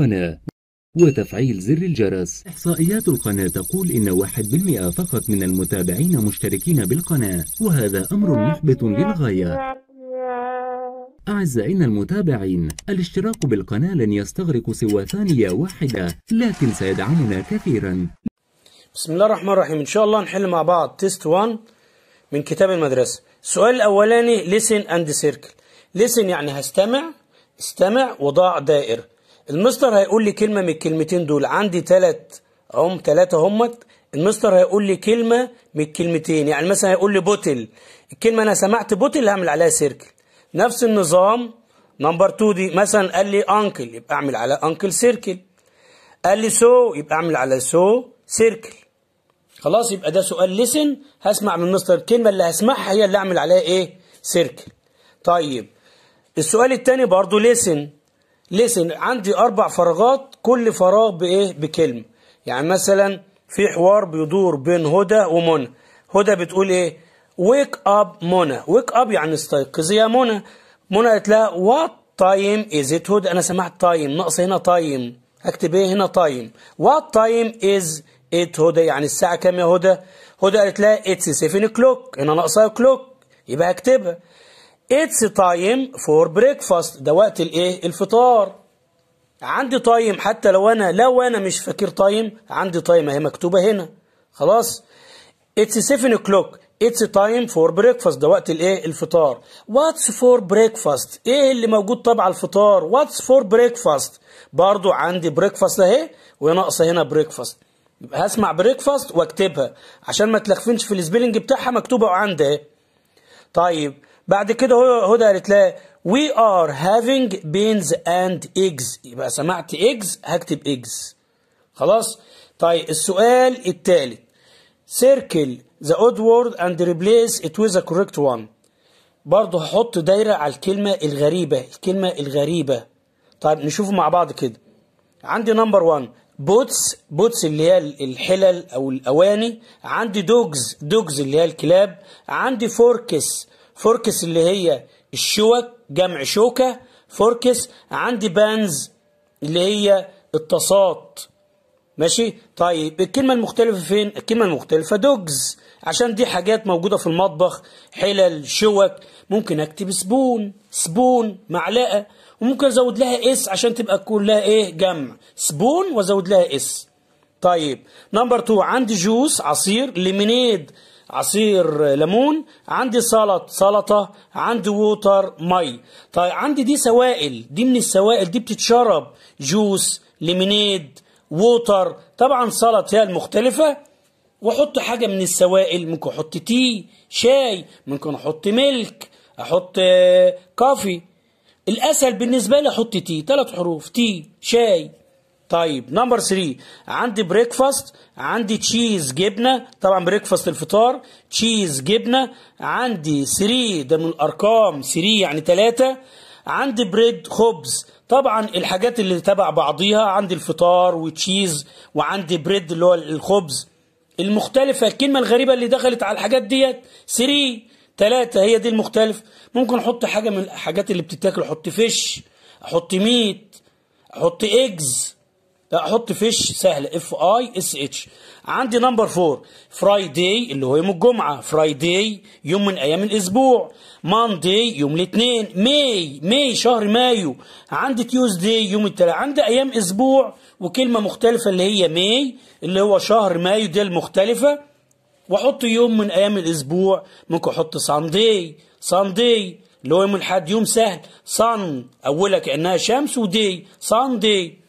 القناة وتفعيل زر الجرس إحصائيات القناة تقول إن 1% فقط من المتابعين مشتركين بالقناة وهذا أمر محبط للغاية أعزائنا المتابعين الاشتراك بالقناة لن يستغرق سوى ثانية واحدة لكن سيدعمنا كثيرا بسم الله الرحمن الرحيم إن شاء الله نحل مع بعض تيست 1 من كتاب المدرسة السؤال الأولاني listen and circle listen يعني هستمع استمع وضع دائر المستر هيقول لي كلمة من الكلمتين دول عندي تلات عم تلاتة همت المستر هيقول لي كلمة من الكلمتين يعني مثلا هيقول لي بوتل الكلمة أنا سمعت بوتل هعمل عليها سيركل نفس النظام نمبر 2 دي مثلا قال لي أنكل يبقى أعمل على أنكل سيركل قال لي سو يبقى أعمل على سو سيركل خلاص يبقى ده سؤال لسن هسمع من مستر الكلمة اللي هسمعها هي اللي أعمل عليها إيه سيركل طيب السؤال التاني برضو لسن ليسن عندي أربع فراغات كل فراغ بإيه بكلمة يعني مثلا في حوار بيدور بين هدى ومنى هدى بتقول إيه ويك أب منى ويك أب يعني استيقظي يا منى منى قالت لها وات تايم از ات هدى أنا سمعت تايم ناقص هنا تايم أكتب إيه هنا تايم وات تايم از ات هدى يعني الساعة كام يا هدى هدى قالت لها اتس 7 كلوك هنا ناقصها كلوك يبقى هكتبها اتس تايم فور بريكفاست ده وقت الايه الفطار عندي تايم حتى لو انا لو انا مش فاكر تايم عندي تايم اهي مكتوبه هنا خلاص اتس 7 o'clock اتس تايم فور بريكفاست ده وقت الايه الفطار واتس فور بريكفاست ايه اللي موجود طبعا على الفطار واتس فور بريكفاست برضو عندي بريكفاست اهي وناقصه هنا بريكفاست هسمع بريكفاست واكتبها عشان ما تلخفنش في السبيلنج بتاعها مكتوبه عندي طيب بعد كده هدى قالت لها وي ار هافينج بينز اند ايجز يبقى سمعت ايجز هكتب ايجز خلاص طيب السؤال الثالث سيركل ذا اود وورد اند ريبليس ات with ا كوريكت وان برضه هحط دايرة على الكلمة الغريبة الكلمة الغريبة طيب نشوف مع بعض كده عندي نمبر 1 بوتس بوتس اللي هي الحلل او الاواني عندي دوجز دوجز اللي هي الكلاب عندي فوركس فوركس اللي هي الشوك جمع شوكة فوركس عندي بانز اللي هي الطاسات ماشي طيب الكلمة المختلفة فين الكلمة المختلفة دوجز عشان دي حاجات موجودة في المطبخ حلل شوك ممكن اكتب سبون سبون معلقة وممكن ازود لها اس عشان تبقى كلها ايه جمع سبون وازود لها اس طيب نمبر تو عندي جوس عصير ليمونيد عصير ليمون عندي سلط سلطة عندي ووتر مي طيب عندي دي سوائل دي من السوائل دي بتتشرب جوس ليمينيد ووتر طبعا سلط هي المختلفة واحط حاجة من السوائل ممكن احط تي شاي ممكن احط ملك احط كافي آه، الاسهل بالنسبة لي احط تي ثلاث حروف تي شاي طيب نمبر 3 عندي بريكفاست عندي تشيز جبنه طبعا بريكفاست الفطار تشيز جبنه عندي 3 ده من الارقام 3 يعني 3 عندي بريد خبز طبعا الحاجات اللي تبع بعضيها عندي الفطار وتشيز وعندي بريد اللي هو الخبز المختلفة الكلمة الغريبة اللي دخلت على الحاجات ديت 3 3 هي دي المختلف ممكن احط حاجة من الحاجات اللي بتتاكل احط فيش احط ميت احط ايجز احط فيش سهل اف اي اس اتش عندي نمبر فور فرايداي اللي هو يوم الجمعه فرايداي يوم من ايام الاسبوع مانداي يوم الاثنين ماي ماي شهر مايو عندي تيوزداي يوم الثلاث عندي ايام اسبوع وكلمه مختلفه اللي هي ماي اللي هو شهر مايو دي المختلفه واحط يوم من ايام الاسبوع ممكن احط سانداي سانداي اللي هو يوم الاحد يوم سهل صن اولها كانها شمس ودي سانداي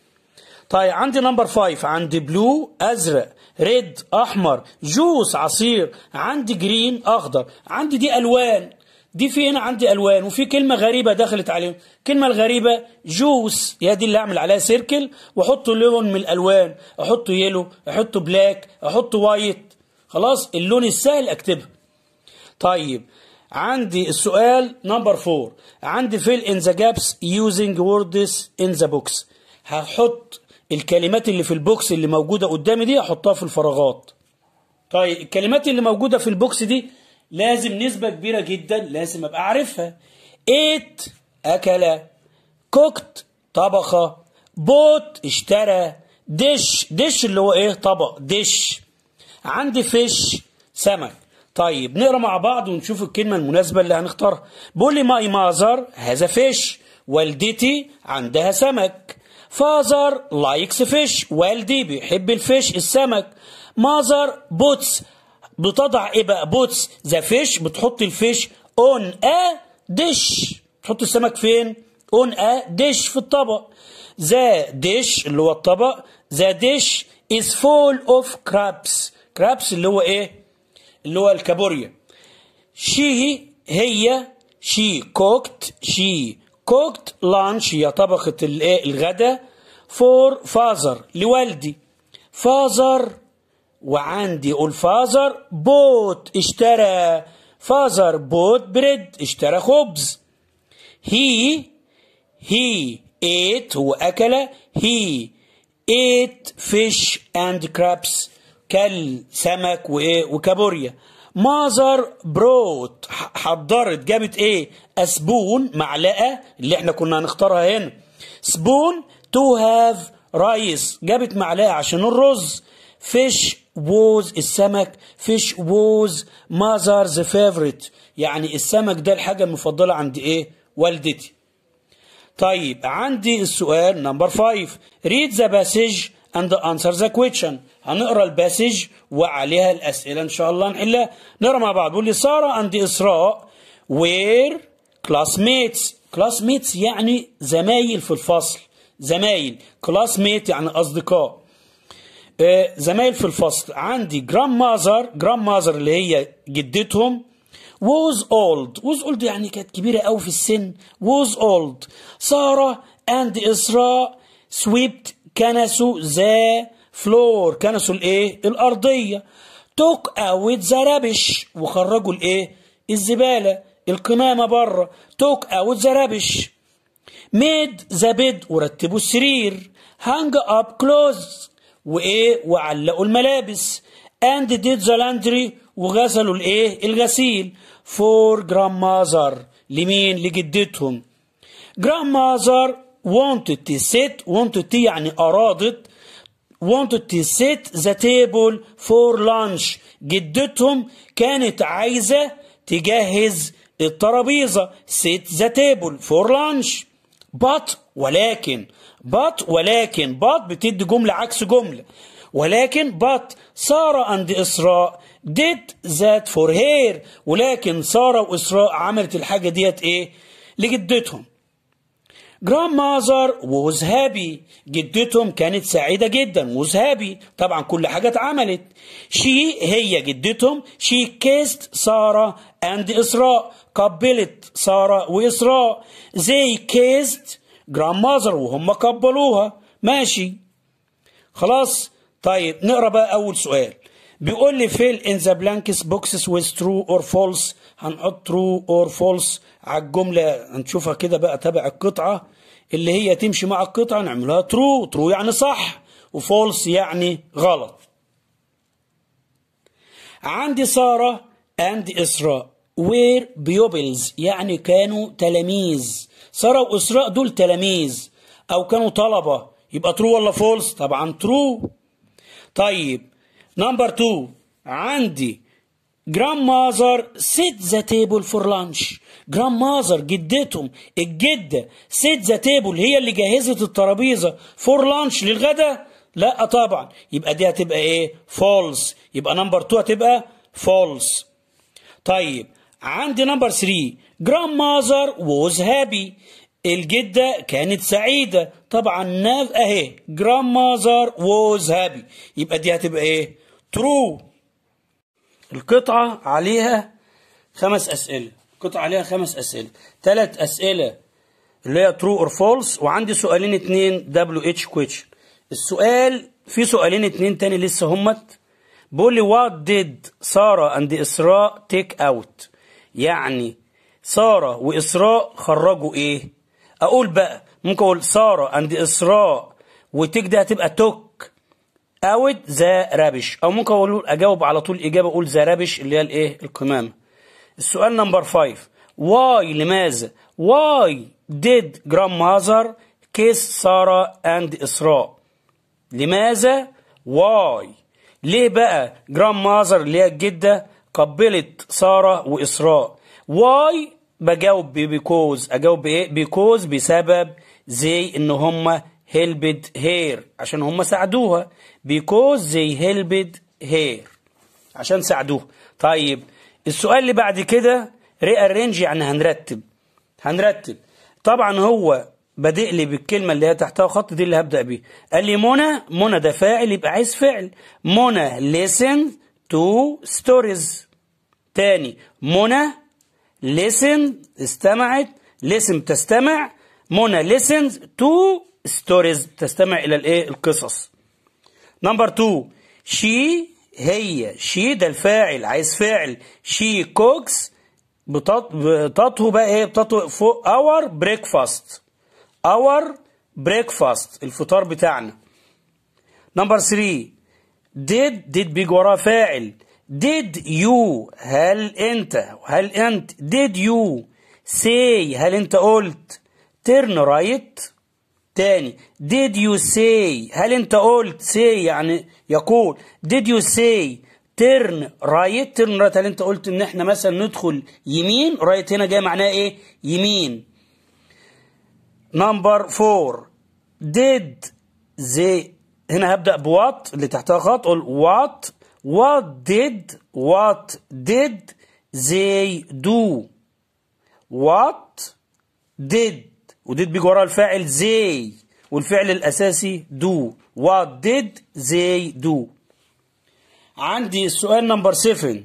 طيب عندي نمبر فايف عندي بلو أزرق ريد أحمر جوس عصير عندي جرين أخضر عندي دي ألوان دي في هنا عندي ألوان وفي كلمة غريبة دخلت عليهم الكلمة الغريبة جوس يا دي اللي أعمل عليها سيركل وأحط لون من الألوان أحطه يلو أحطه بلاك أحطه وايت خلاص اللون السهل أكتبه طيب عندي السؤال نمبر فور عندي فيل ان ذا جابس يوزنج ووردز ان ذا بوكس هحط الكلمات اللي في البوكس اللي موجودة قدامي دي أحطها في الفراغات طيب الكلمات اللي موجودة في البوكس دي لازم نسبة كبيرة جدا لازم أبقى أعرفها إيت أكل كوكت طبخة بوت اشترى دش دش اللي هو إيه طبق دش عندي فيش سمك طيب نقرا مع بعض ونشوف الكلمة المناسبة اللي هنختارها بيقول لي ماي مازر هذا فيش والدتي عندها سمك فازر لايكس فيش والدي بيحب الفيش السمك ماذر بوتس بتضع ايه بقى بوتس ذا فيش بتحط الفيش اون ا ديش تحط السمك فين اون ا ديش في الطبق ذا ديش اللي هو الطبق ذا ديش از فول اوف كرابس كرابس اللي هو ايه اللي هو الكابوريا شي هي شي كوكت شي كوكت لانش هي طبقة الغداء فور فازر لوالدي فازر وعندي قول فازر بوت اشترى فازر بوت بريد اشترى خبز هي هي ايت هو أكل هي ايت فيش اند كرابس كل سمك إيه، وكابوريا ماذر بروت حضرت جابت ايه سبون معلقة اللي احنا كنا هنختارها هنا سبون تو هاف رايس جابت معلقة عشان الرز فيش ووز السمك فيش ووز ماذرز فيفريت يعني السمك ده الحاجة المفضلة عند ايه والدتي طيب عندي السؤال نمبر 5 ريد ذا باسج اند انسر ذا question هنقرا الباسج وعليها الاسئله ان شاء الله نحلها نقرا مع بعض بيقول لي ساره اند اسراء وير كلاس ميتس كلاس ميتس يعني زمايل في الفصل زمايل كلاس ميت يعني أصدقاء آه، زمايل في الفصل عندي جرام ماذر جرام ماذر اللي هي جدتهم ووز اولد ووز اولد يعني كانت كبيرة أوي في السن ووز اولد سارة اند إسراء سويبت كنسوا ذا فلور كنسوا الايه الأرضية توك اوت ذا رابش وخرجوا الايه الزبالة القمامة بره توك اوت ذا ميد ذا بيد ورتبوا السرير هانج اب كلوز وايه وعلقوا الملابس اند ديد ذا لاندري وغسلوا الايه الغسيل فور جراند ماذر لمين لجدتهم جراند ماذر wanted to sit wanted to يعني أرادت wanted to sit the table for lunch جدتهم كانت عايزة تجهز الترابيزة سيت the table for lunch بات ولكن بات ولكن بات بتدي جملة عكس جملة ولكن بات سارة أند إسراء ديت ذات فور هير ولكن سارة وإسراء عملت الحاجة ديت إيه لجدتهم جراند ماذر ووز هابي جدتهم كانت سعيدة جدا ووز هابي طبعا كل حاجة اتعملت شي هي جدتهم شي كيست سارة اند إسراء قبلت سارة وإسراء زي كيست جراند ماذر وهم قبلوها ماشي خلاص طيب نقرا بقى أول سؤال بيقول لي فيل ان ذا بلانكس بوكسز ويز ترو اور فولس هنحط ترو اور فولس على الجمله هنشوفها كده بقى تبع القطعه اللي هي تمشي مع القطعه نعملها ترو ترو يعني صح وفولس يعني غلط عندي ساره اند اسراء وير بيوبلز يعني كانوا تلاميذ سارة وإسراء دول تلاميذ أو كانوا طلبة يبقى ترو ولا فولس طبعا ترو طيب نمبر تو عندي جراند ماذر سيت ذا تيبل فور لانش جراند ماذر جدتهم الجده سيت ذا تيبل هي اللي جهزت الترابيزه فور لانش للغدا لا طبعا يبقى دي هتبقى ايه فولس يبقى نمبر تو هتبقى فولس طيب عندي نمبر 3 جراند ماذر ووز هابي الجدة كانت سعيدة طبعا ناف اهي جراند ماذر ووز هابي يبقى دي هتبقى ايه ترو القطعة عليها خمس اسئلة القطعة عليها خمس اسئلة ثلاث اسئلة اللي هي ترو اور فولس وعندي سؤالين اتنين دبليو اتش كويشن السؤال في سؤالين اتنين تاني لسه همت بقول لي وات ديد ساره اند اسراء تيك اوت يعني سارة وإسراء خرجوا إيه أقول بقى ممكن أقول سارة عند إسراء وتك دي هتبقى توك أود ذا رابش أو ممكن أقول أجاوب على طول إجابة أقول ذا رابش اللي هي الإيه القمامة السؤال نمبر 5 واي لماذا واي ديد جراند ماذر كيس سارة أند إسراء لماذا واي ليه بقى جراند ماذر اللي هي الجده قبلت سارة وإسراء واي بجاوب بيكوز أجاوب بإيه بيكوز بسبب زي إن هما هيلبد هير عشان هما ساعدوها بيكوز زي هيلبد هير عشان ساعدوها طيب السؤال اللي بعد كده ري ارينج يعني هنرتب هنرتب طبعا هو بادئ لي بالكلمه اللي هي تحتها خط دي اللي هبدا بيه قال لي منى منى ده فاعل يبقى عايز فعل منى listen تو ستوريز تاني منى listen استمعت listen تستمع منى listens to stories تستمع إلى الإيه القصص نمبر 2 she هي she ده الفاعل عايز فاعل she cooks بتطهو بقى ايه بتطهو فوق اور بريكفاست اور بريكفاست الفطار بتاعنا نمبر 3 did did بيجي وراه فاعل did you هل انت هل انت did you say هل انت قلت turn right تاني did you say هل انت قلت say يعني يقول did you say turn right turn right هل انت قلت ان احنا مثلا ندخل يمين right هنا جاي معناه ايه يمين number four did they هنا هبدأ بوات اللي تحتها خط قول what What did what did they do what did وديد بيجي وراها الفاعل they والفعل الأساسي do what did they do عندي السؤال نمبر 7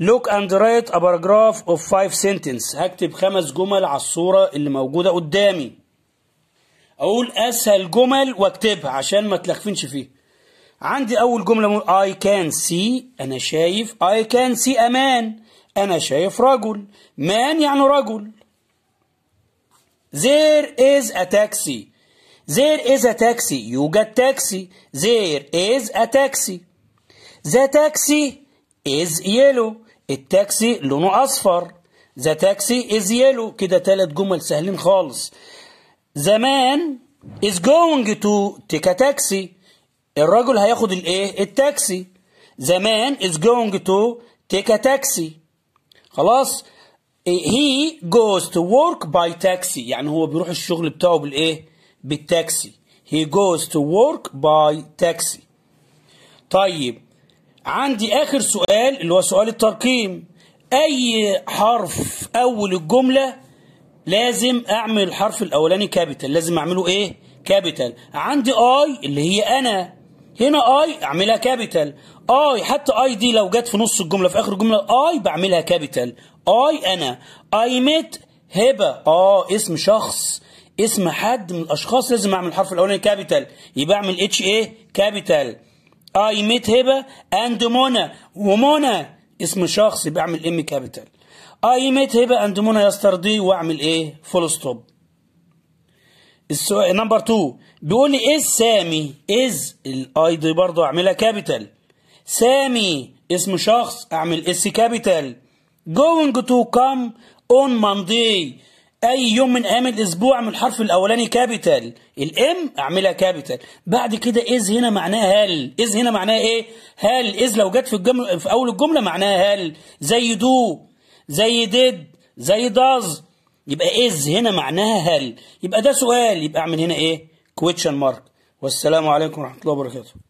look and write a paragraph of five sentences هكتب خمس جمل على الصورة اللي موجودة قدامي أقول أسهل جمل واكتبها عشان ما تلخفنش فيها عندي أول جملة مو... I can see أنا شايف I can see a man أنا شايف رجل man يعني رجل There is a taxi There is a taxi يوجد تاكسي There is a taxi The taxi is yellow التاكسي لونه أصفر The taxi is yellow كده تلات جمل سهلين خالص The man is going to take a taxi الراجل هياخد الايه التاكسي زمان is going to take a taxi خلاص he goes to work by taxi يعني هو بيروح الشغل بتاعه بالايه بالتاكسي he goes to work by taxi طيب عندي اخر سؤال اللي هو سؤال الترقيم اي حرف اول الجمله لازم اعمل الحرف الاولاني كابيتال لازم اعمله ايه كابيتال عندي اي اللي هي انا هنا اي اعملها كابيتال اي حتى اي دي لو جت في نص الجمله في اخر الجمله اي بعملها كابيتال اي انا اي ميت هبه اه اسم شخص اسم حد من الاشخاص لازم اعمل الحرف الاولاني كابيتال يبقى اعمل اتش ايه كابيتال اي ميت هبه اند منى ومنى اسم شخص يبقى اعمل ام كابيتال اي ميت هبه اند منى يستردي واعمل ايه فول ستوب السؤال نمبر 2 بيقول لي از سامي از الاي دي برضه اعملها كابيتال سامي اسم شخص اعمل اس كابيتال going to come on Monday اي يوم من ايام الاسبوع من الحرف الاولاني كابيتال الام اعملها كابيتال بعد كده از هنا معناها هل از هنا معناها ايه هل از لو جت في الجمله في اول الجمله معناها هل زي دو زي ديد زي داز يبقى إز هنا معناها هل يبقى ده سؤال يبقى أعمل هنا إيه؟ كويتشن مارك والسلام عليكم ورحمة الله وبركاته